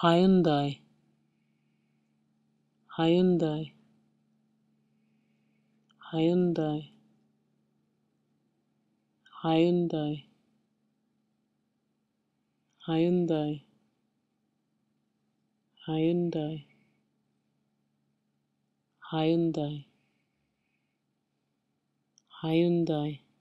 Hyundai Hyundai Hyundai Hyundai Hyundai Hyundai Hyundai Hyundai